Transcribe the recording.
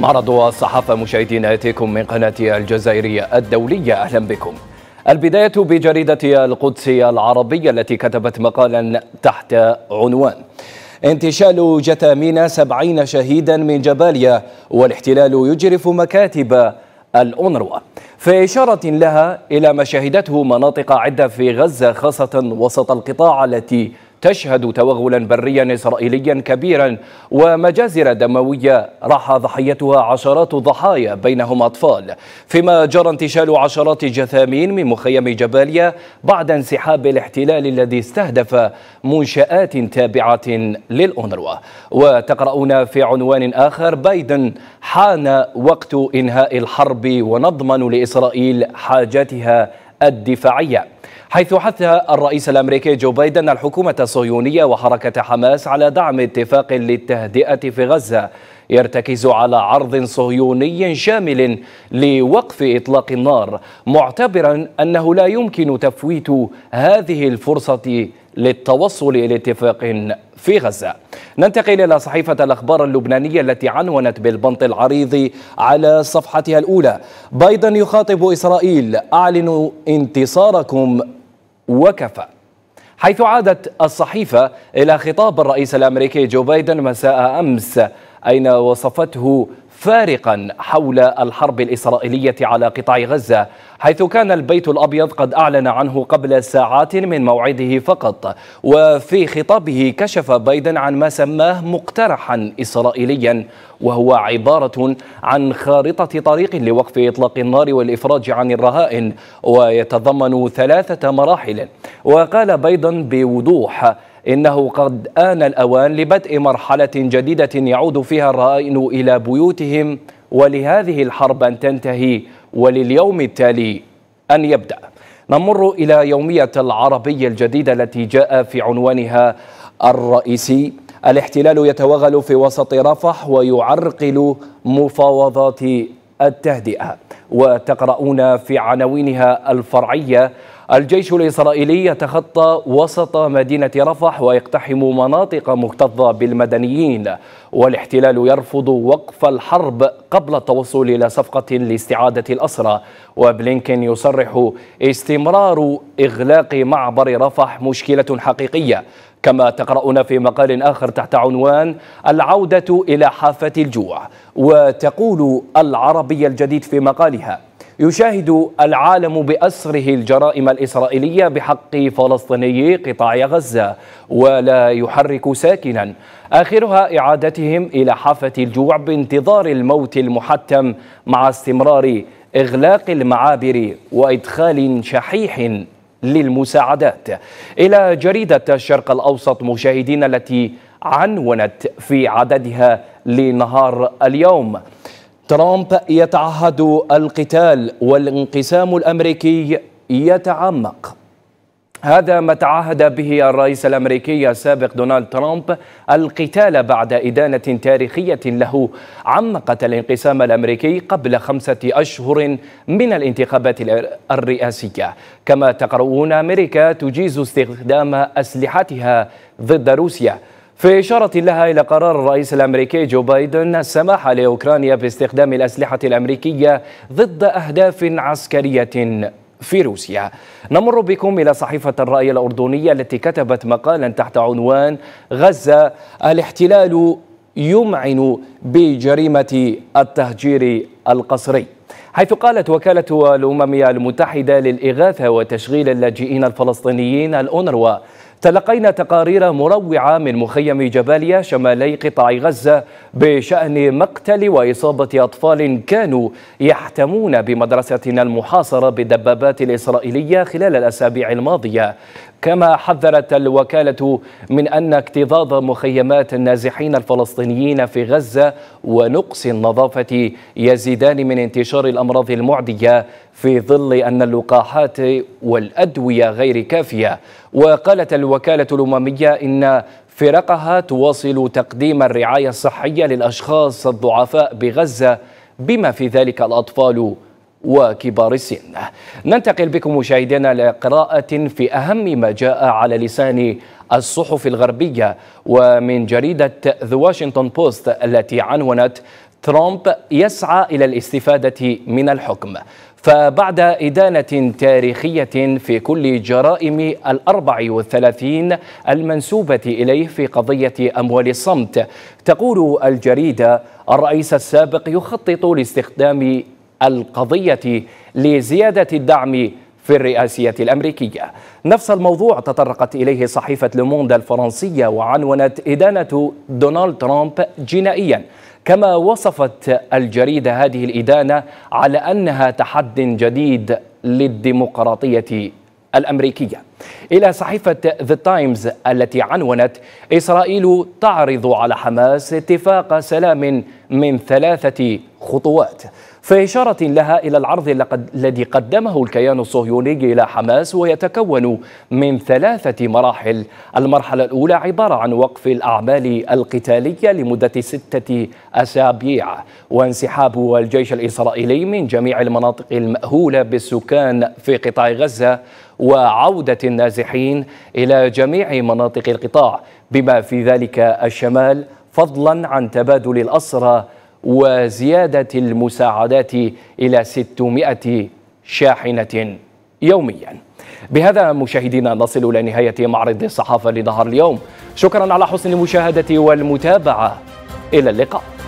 معرض الصحافة مشاهدينا يأتيكم من قناة الجزائرية الدولية أهلا بكم البداية بجريدة القدس العربية التي كتبت مقالا تحت عنوان انتشال جثامين سبعين شهيدا من جباليا والاحتلال يجرف مكاتب الأونروا في إشارة لها إلى ما شهدته مناطق عدة في غزة خاصة وسط القطاع التي تشهد توغلا بريا إسرائيليا كبيرا ومجازر دموية راح ضحيتها عشرات الضحايا بينهم أطفال فيما جرى انتشال عشرات الجثامين من مخيم جباليا بعد انسحاب الاحتلال الذي استهدف منشآت تابعة للأونروا وتقرؤون في عنوان آخر بايدن حان وقت إنهاء الحرب ونضمن لإسرائيل حاجاتها الدفاعيه حيث حث الرئيس الأمريكي جو بايدن الحكومة الصهيونية وحركة حماس على دعم اتفاق للتهدئة في غزة يرتكز على عرض صهيوني شامل لوقف إطلاق النار معتبرا أنه لا يمكن تفويت هذه الفرصة للتوصل إلى اتفاق في غزة ننتقل إلى صحيفة الأخبار اللبنانية التي عنونت بالبنط العريض على صفحتها الأولى بايدن يخاطب إسرائيل أعلنوا انتصاركم وكفى حيث عادت الصحيفة إلى خطاب الرئيس الأمريكي جو بايدن مساء أمس أين وصفته فارقا حول الحرب الإسرائيلية على قطاع غزة حيث كان البيت الأبيض قد أعلن عنه قبل ساعات من موعده فقط وفي خطابه كشف بايدن عن ما سماه مقترحا إسرائيليا وهو عبارة عن خارطة طريق لوقف إطلاق النار والإفراج عن الرهائن ويتضمن ثلاثة مراحل وقال بايدن بوضوح إنه قد آن الأوان لبدء مرحلة جديدة يعود فيها الرائن إلى بيوتهم ولهذه الحرب أن تنتهي ولليوم التالي أن يبدأ نمر إلى يومية العربية الجديدة التي جاء في عنوانها الرئيسي الاحتلال يتوغل في وسط رفح ويعرقل مفاوضات التهدئة وتقرؤون في عناوينها الفرعية الجيش الإسرائيلي يتخطى وسط مدينة رفح ويقتحم مناطق مكتظة بالمدنيين والاحتلال يرفض وقف الحرب قبل التوصل إلى صفقة لاستعادة الأسرى وبلينكن يصرح استمرار إغلاق معبر رفح مشكلة حقيقية كما تقرأنا في مقال آخر تحت عنوان العودة إلى حافة الجوع وتقول العربية الجديد في مقالها يشاهد العالم بأسره الجرائم الإسرائيلية بحق فلسطيني قطاع غزة ولا يحرك ساكنا آخرها إعادتهم إلى حافة الجوع بانتظار الموت المحتم مع استمرار إغلاق المعابر وإدخال شحيح للمساعدات إلى جريدة الشرق الأوسط مشاهدين التي عنونت في عددها لنهار اليوم ترامب يتعهد القتال والانقسام الامريكي يتعمق هذا ما تعهد به الرئيس الامريكي السابق دونالد ترامب القتال بعد ادانه تاريخيه له عمقت الانقسام الامريكي قبل خمسه اشهر من الانتخابات الرئاسيه كما تقرؤون امريكا تجيز استخدام اسلحتها ضد روسيا في إشارة لها إلى قرار الرئيس الأمريكي جو بايدن السماح لأوكرانيا باستخدام الأسلحة الأمريكية ضد أهداف عسكرية في روسيا نمر بكم إلى صحيفة الرأي الأردنية التي كتبت مقالا تحت عنوان غزة الاحتلال يمعن بجريمة التهجير القسري حيث قالت وكالة الأمم المتحدة للإغاثة وتشغيل اللاجئين الفلسطينيين الأونروا تلقينا تقارير مروعة من مخيم جباليا شمالي قطاع غزة بشأن مقتل وإصابة أطفال كانوا يحتمون بمدرستنا المحاصرة بالدبابات الإسرائيلية خلال الأسابيع الماضية كما حذرت الوكالة من أن اكتظاظ مخيمات النازحين الفلسطينيين في غزة ونقص النظافة يزيدان من انتشار الأمراض المعدية في ظل أن اللقاحات والأدوية غير كافية وقالت الوكالة الأممية إن فرقها تواصل تقديم الرعاية الصحية للأشخاص الضعفاء بغزة بما في ذلك الأطفال وكبار السن ننتقل بكم مشاهدينا لقراءة في أهم ما جاء على لسان الصحف الغربية ومن جريدة The Washington Post التي عنونت ترامب يسعى إلى الاستفادة من الحكم فبعد إدانة تاريخية في كل جرائم الأربع والثلاثين المنسوبة إليه في قضية أموال الصمت تقول الجريدة الرئيس السابق يخطط لاستخدام القضية لزيادة الدعم في الرئاسية الأمريكية نفس الموضوع تطرقت إليه صحيفة لوموند الفرنسية وعنونت إدانة دونالد ترامب جنائيا كما وصفت الجريدة هذه الإدانة على أنها تحد جديد للديمقراطية الأمريكية إلى صحيفة ذا تايمز التي عنونت إسرائيل تعرض على حماس اتفاق سلام من ثلاثة خطوات في إشارة لها إلى العرض الذي قدمه الكيان الصهيوني إلى حماس ويتكون من ثلاثة مراحل المرحلة الأولى عبارة عن وقف الأعمال القتالية لمدة ستة أسابيع وانسحاب الجيش الإسرائيلي من جميع المناطق المأهولة بالسكان في قطاع غزة وعودة النازحين إلى جميع مناطق القطاع بما في ذلك الشمال فضلا عن تبادل الأسرى وزيادة المساعدات إلى 600 شاحنة يومياً بهذا مشاهدينا نصل إلى نهاية معرض الصحافة لنهار اليوم شكرا على حسن المشاهدة والمتابعة إلى اللقاء